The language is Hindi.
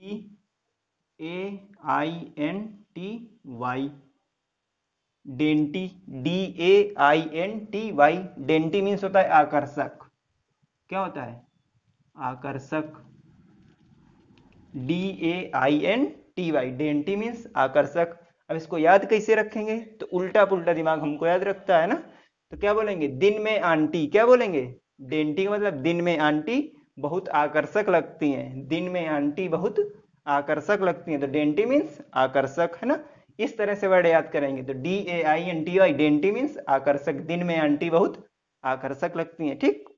A I N T Y dainty D A I N T Y dainty means होता है आकर्षक क्या होता है आकर्षक D A I N T Y dainty means आकर्षक अब इसको याद कैसे रखेंगे तो उल्टा पुल्टा दिमाग हमको याद रखता है ना तो क्या बोलेंगे दिन में आंटी क्या बोलेंगे डेंटी का मतलब दिन में आंटी बहुत आकर्षक लगती हैं दिन में आंटी बहुत आकर्षक लगती हैं तो डेंटी मीन्स आकर्षक है ना इस तरह से वर्ड याद करेंगे तो D A I N T I dainty means आकर्षक दिन में आंटी बहुत आकर्षक लगती हैं ठीक